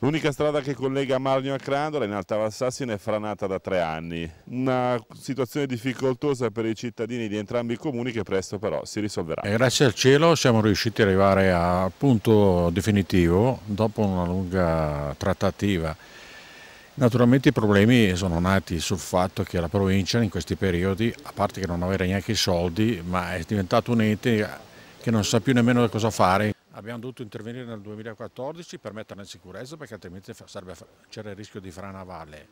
L'unica strada che collega Margno a Crandola in Alta Valsassina è franata da tre anni, una situazione difficoltosa per i cittadini di entrambi i comuni che presto però si risolverà. E grazie al cielo siamo riusciti ad arrivare al punto definitivo dopo una lunga trattativa. Naturalmente i problemi sono nati sul fatto che la provincia in questi periodi, a parte che non aveva neanche i soldi, ma è diventato un ente che non sa più nemmeno cosa fare abbiamo dovuto intervenire nel 2014 per metterla in sicurezza perché altrimenti c'era il rischio di frana a valle.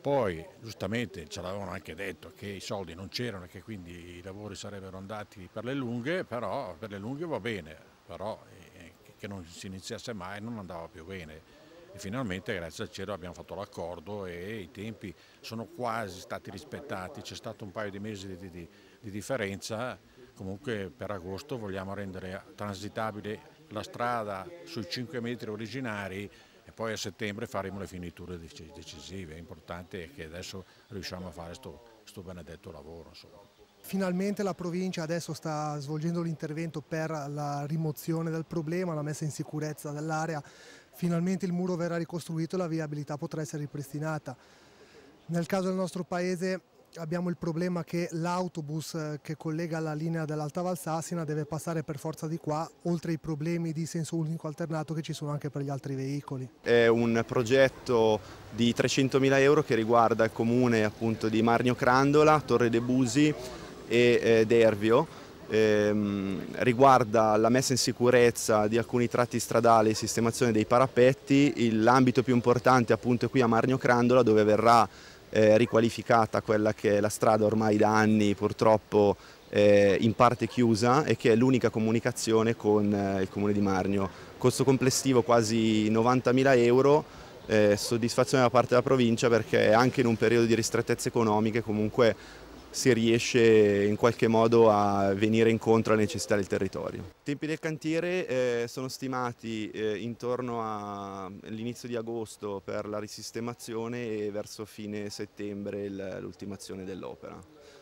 Poi giustamente ce l'avevano anche detto che i soldi non c'erano e che quindi i lavori sarebbero andati per le lunghe, però per le lunghe va bene, però eh, eh, che non si iniziasse mai non andava più bene. E finalmente grazie al cielo abbiamo fatto l'accordo e i tempi sono quasi stati rispettati, c'è stato un paio di mesi di, di, di differenza, comunque per agosto vogliamo rendere transitabile la strada sui 5 metri originari e poi a settembre faremo le finiture decisive. L'importante è che adesso riusciamo a fare questo benedetto lavoro. Insomma. Finalmente la provincia adesso sta svolgendo l'intervento per la rimozione del problema, la messa in sicurezza dell'area, finalmente il muro verrà ricostruito e la viabilità potrà essere ripristinata. Nel caso del nostro paese abbiamo il problema che l'autobus eh, che collega la linea dell'Alta Valsassina deve passare per forza di qua, oltre ai problemi di senso unico alternato che ci sono anche per gli altri veicoli. È un progetto di 300.000 euro che riguarda il comune appunto di Marnio Crandola, Torre de Busi e eh, Dervio. Ehm, riguarda la messa in sicurezza di alcuni tratti stradali e sistemazione dei parapetti, l'ambito più importante appunto è qui a Marnio Crandola dove verrà eh, riqualificata quella che è la strada ormai da anni purtroppo eh, in parte chiusa e che è l'unica comunicazione con eh, il comune di Marnio. Costo complessivo quasi 90.000 euro, eh, soddisfazione da parte della provincia perché anche in un periodo di ristrettezze economiche comunque si riesce in qualche modo a venire incontro alle necessità del territorio. I tempi del cantiere eh, sono stimati eh, intorno all'inizio di agosto per la risistemazione e verso fine settembre l'ultimazione dell'opera.